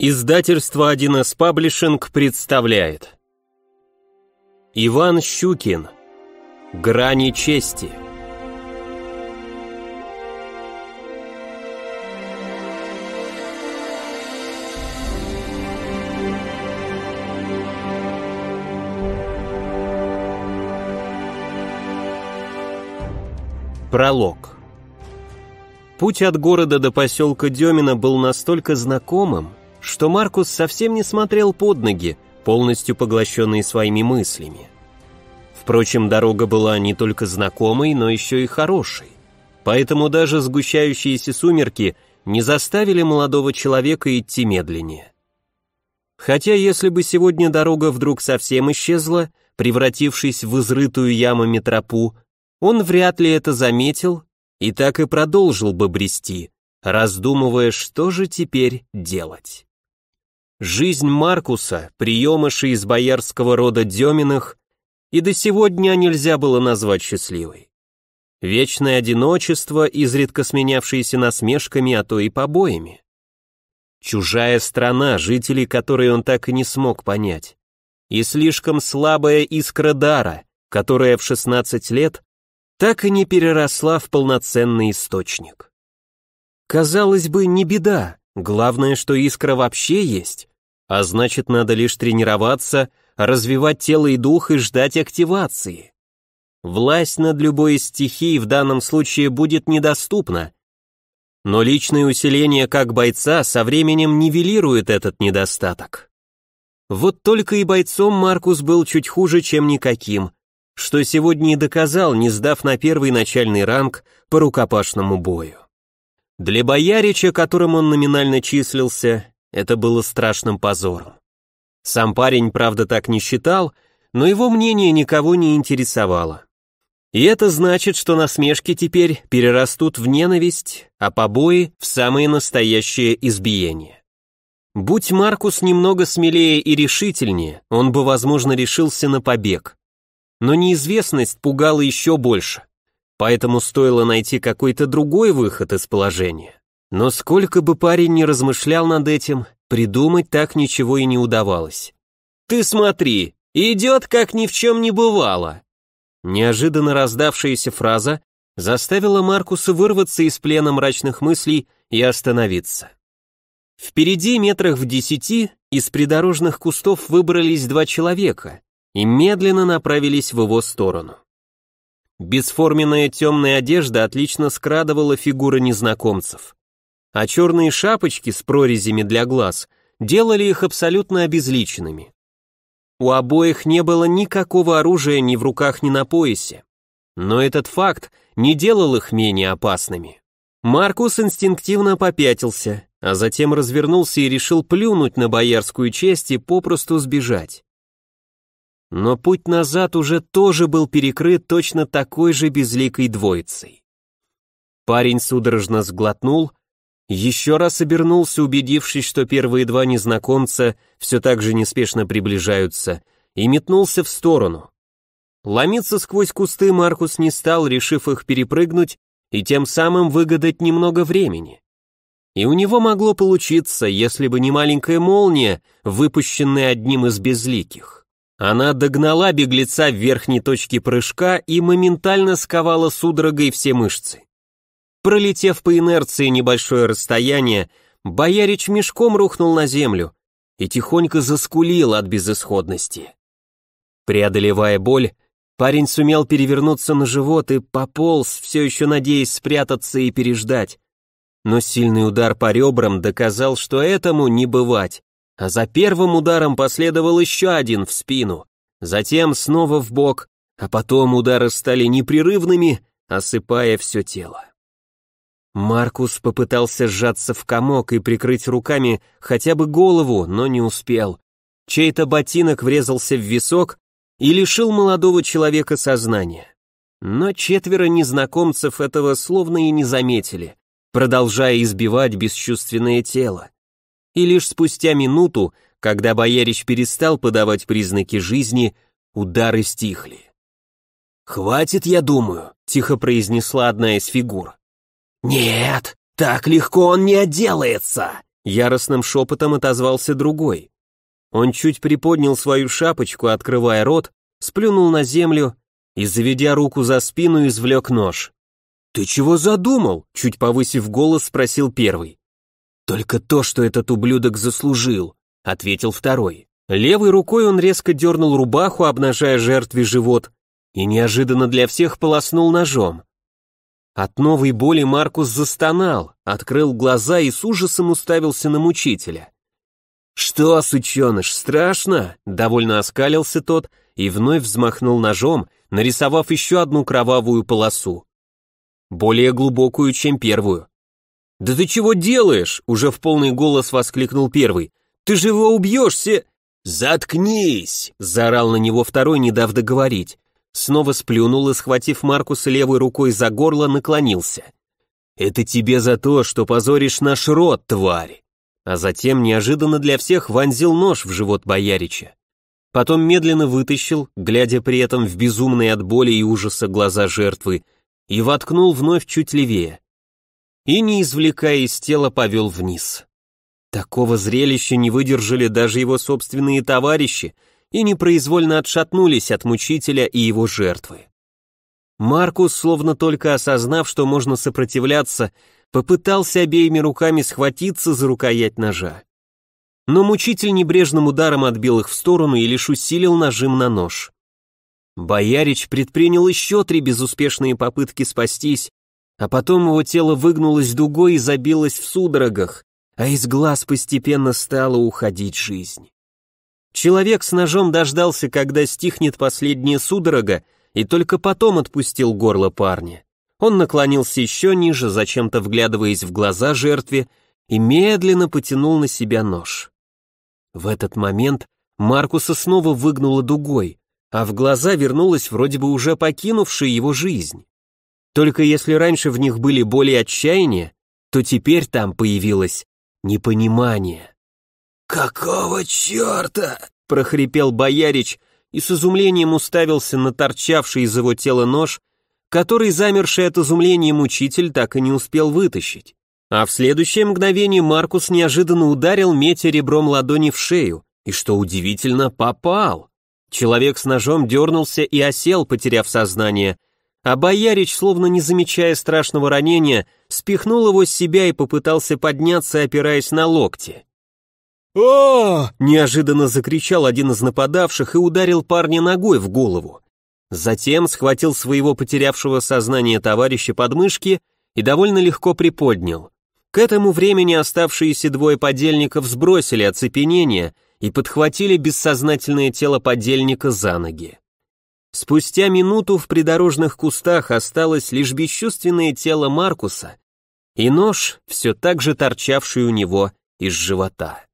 Издательство 1С Паблишинг представляет Иван Щукин Грани чести Пролог Путь от города до поселка Демина был настолько знакомым, что Маркус совсем не смотрел под ноги, полностью поглощенный своими мыслями. Впрочем, дорога была не только знакомой, но еще и хорошей. Поэтому даже сгущающиеся сумерки не заставили молодого человека идти медленнее. Хотя если бы сегодня дорога вдруг совсем исчезла, превратившись в изрытую ямами тропу, он вряд ли это заметил и так и продолжил бы брести, раздумывая, что же теперь делать. Жизнь Маркуса, приемыша из боярского рода Деминых, и до сегодня нельзя было назвать счастливой. Вечное одиночество, изредка сменявшееся насмешками, а то и побоями. Чужая страна, жителей которой он так и не смог понять. И слишком слабая искра дара, которая в 16 лет так и не переросла в полноценный источник. Казалось бы, не беда, главное, что искра вообще есть. А значит, надо лишь тренироваться, развивать тело и дух и ждать активации. Власть над любой из стихий в данном случае будет недоступна. Но личное усиление как бойца со временем нивелирует этот недостаток. Вот только и бойцом Маркус был чуть хуже, чем никаким, что сегодня и доказал, не сдав на первый начальный ранг по рукопашному бою. Для боярича, которым он номинально числился, это было страшным позором. Сам парень, правда, так не считал, но его мнение никого не интересовало. И это значит, что насмешки теперь перерастут в ненависть, а побои — в самые настоящее избиение. Будь Маркус немного смелее и решительнее, он бы, возможно, решился на побег. Но неизвестность пугала еще больше, поэтому стоило найти какой-то другой выход из положения. Но сколько бы парень ни размышлял над этим, придумать так ничего и не удавалось. «Ты смотри, идет, как ни в чем не бывало!» Неожиданно раздавшаяся фраза заставила Маркуса вырваться из плена мрачных мыслей и остановиться. Впереди метрах в десяти из придорожных кустов выбрались два человека и медленно направились в его сторону. Бесформенная темная одежда отлично скрадывала фигуры незнакомцев а черные шапочки с прорезями для глаз делали их абсолютно обезличенными. У обоих не было никакого оружия ни в руках, ни на поясе. Но этот факт не делал их менее опасными. Маркус инстинктивно попятился, а затем развернулся и решил плюнуть на боярскую честь и попросту сбежать. Но путь назад уже тоже был перекрыт точно такой же безликой двоицей. Парень судорожно сглотнул, еще раз обернулся, убедившись, что первые два незнакомца все так же неспешно приближаются, и метнулся в сторону. Ломиться сквозь кусты Маркус не стал, решив их перепрыгнуть и тем самым выгадать немного времени. И у него могло получиться, если бы не маленькая молния, выпущенная одним из безликих. Она догнала беглеца в верхней точке прыжка и моментально сковала судорогой все мышцы. Пролетев по инерции небольшое расстояние, боярич мешком рухнул на землю и тихонько заскулил от безысходности. Преодолевая боль, парень сумел перевернуться на живот и пополз, все еще надеясь спрятаться и переждать. Но сильный удар по ребрам доказал, что этому не бывать, а за первым ударом последовал еще один в спину, затем снова в бок, а потом удары стали непрерывными, осыпая все тело. Маркус попытался сжаться в комок и прикрыть руками хотя бы голову, но не успел. Чей-то ботинок врезался в висок и лишил молодого человека сознания. Но четверо незнакомцев этого словно и не заметили, продолжая избивать бесчувственное тело. И лишь спустя минуту, когда боярич перестал подавать признаки жизни, удары стихли. «Хватит, я думаю», — тихо произнесла одна из фигур. «Нет, так легко он не отделается!» Яростным шепотом отозвался другой. Он чуть приподнял свою шапочку, открывая рот, сплюнул на землю и, заведя руку за спину, извлек нож. «Ты чего задумал?» — чуть повысив голос, спросил первый. «Только то, что этот ублюдок заслужил», — ответил второй. Левой рукой он резко дернул рубаху, обнажая жертве живот, и неожиданно для всех полоснул ножом. От новой боли Маркус застонал, открыл глаза и с ужасом уставился на мучителя. «Что, сученыш, страшно?» — довольно оскалился тот и вновь взмахнул ножом, нарисовав еще одну кровавую полосу. Более глубокую, чем первую. «Да ты чего делаешь?» — уже в полный голос воскликнул первый. «Ты же его убьешься!» «Заткнись!» — заорал на него второй, не дав договорить снова сплюнул и, схватив Маркуса левой рукой за горло, наклонился. «Это тебе за то, что позоришь наш род, тварь!» А затем неожиданно для всех вонзил нож в живот боярича. Потом медленно вытащил, глядя при этом в безумные от боли и ужаса глаза жертвы, и воткнул вновь чуть левее. И, не извлекая из тела, повел вниз. Такого зрелища не выдержали даже его собственные товарищи — и непроизвольно отшатнулись от мучителя и его жертвы. Маркус, словно только осознав, что можно сопротивляться, попытался обеими руками схватиться за рукоять ножа. Но мучитель небрежным ударом отбил их в сторону и лишь усилил нажим на нож. Боярич предпринял еще три безуспешные попытки спастись, а потом его тело выгнулось дугой и забилось в судорогах, а из глаз постепенно стала уходить жизнь. Человек с ножом дождался, когда стихнет последняя судорога, и только потом отпустил горло парня. Он наклонился еще ниже, зачем-то вглядываясь в глаза жертве, и медленно потянул на себя нож. В этот момент Маркуса снова выгнуло дугой, а в глаза вернулась вроде бы уже покинувшая его жизнь. Только если раньше в них были боли отчаяния, то теперь там появилось непонимание. «Какого черта?» — прохрипел боярич и с изумлением уставился на торчавший из его тела нож, который замерший от изумления мучитель так и не успел вытащить. А в следующее мгновение Маркус неожиданно ударил Мете ребром ладони в шею, и, что удивительно, попал. Человек с ножом дернулся и осел, потеряв сознание, а боярич, словно не замечая страшного ранения, спихнул его с себя и попытался подняться, опираясь на локти а неожиданно закричал один из нападавших и ударил парня ногой в голову. Затем схватил своего потерявшего сознание товарища под мышки и довольно легко приподнял. К этому времени оставшиеся двое подельников сбросили оцепенение и подхватили бессознательное тело подельника за ноги. Спустя минуту в придорожных кустах осталось лишь бесчувственное тело Маркуса и нож, все так же торчавший у него из живота.